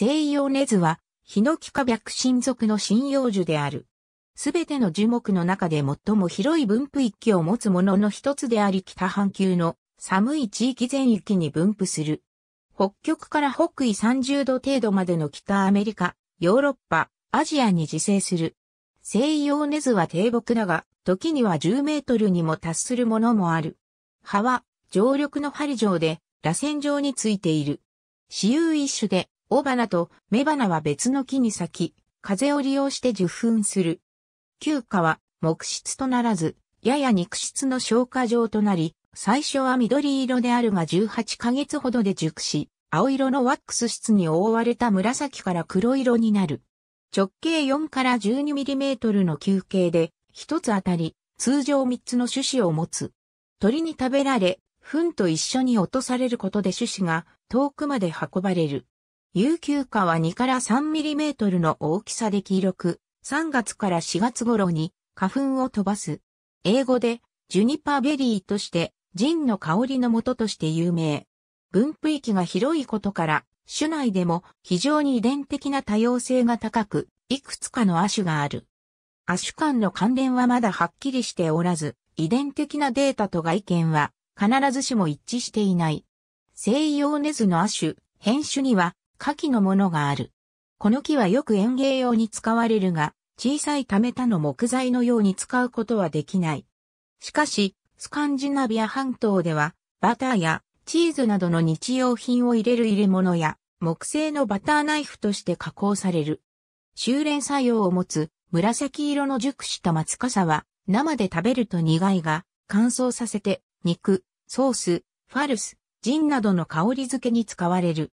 西洋ネズは、ヒノキ科白新属の針葉樹である。すべての樹木の中で最も広い分布域を持つものの一つであり北半球の寒い地域全域に分布する。北極から北緯30度程度までの北アメリカ、ヨーロッパ、アジアに自生する。西洋ネズは低木だが、時には10メートルにも達するものもある。葉は、常緑の針状で、螺旋状についている。私有一種で、雄花と雌花は別の木に咲き、風を利用して受粉する。旧花は木質とならず、やや肉質の消化状となり、最初は緑色であるが18ヶ月ほどで熟し、青色のワックス質に覆われた紫から黒色になる。直径4から 12mm の球形で、一つあたり、通常3つの種子を持つ。鳥に食べられ、糞と一緒に落とされることで種子が遠くまで運ばれる。有給化は2から3メートルの大きさで黄色く、3月から4月頃に花粉を飛ばす。英語でジュニパーベリーとしてジンの香りの元として有名。分布域が広いことから、種内でも非常に遺伝的な多様性が高く、いくつかの亜種がある。亜種間の関連はまだはっきりしておらず、遺伝的なデータと外見は必ずしも一致していない。西洋ネズの亜種、変種には下記のものがある。この木はよく園芸用に使われるが、小さいためたの木材のように使うことはできない。しかし、スカンジナビア半島では、バターやチーズなどの日用品を入れる入れ物や、木製のバターナイフとして加工される。修練作用を持つ紫色の熟した松さは、生で食べると苦いが、乾燥させて、肉、ソース、ファルス、ジンなどの香り付けに使われる。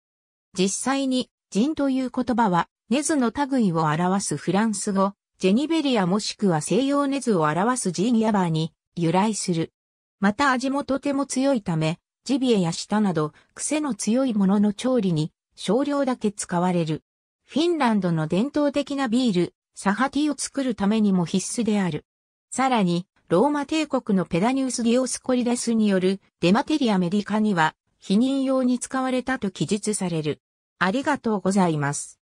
実際に人という言葉は、ネズの類を表すフランス語、ジェニベリアもしくは西洋ネズを表すジーニアバーに由来する。また味もとても強いため、ジビエや舌など癖の強いものの調理に少量だけ使われる。フィンランドの伝統的なビール、サハティを作るためにも必須である。さらに、ローマ帝国のペダニウス・ディオスコリデスによるデマテリアメディカには、否認用に使われたと記述される。ありがとうございます。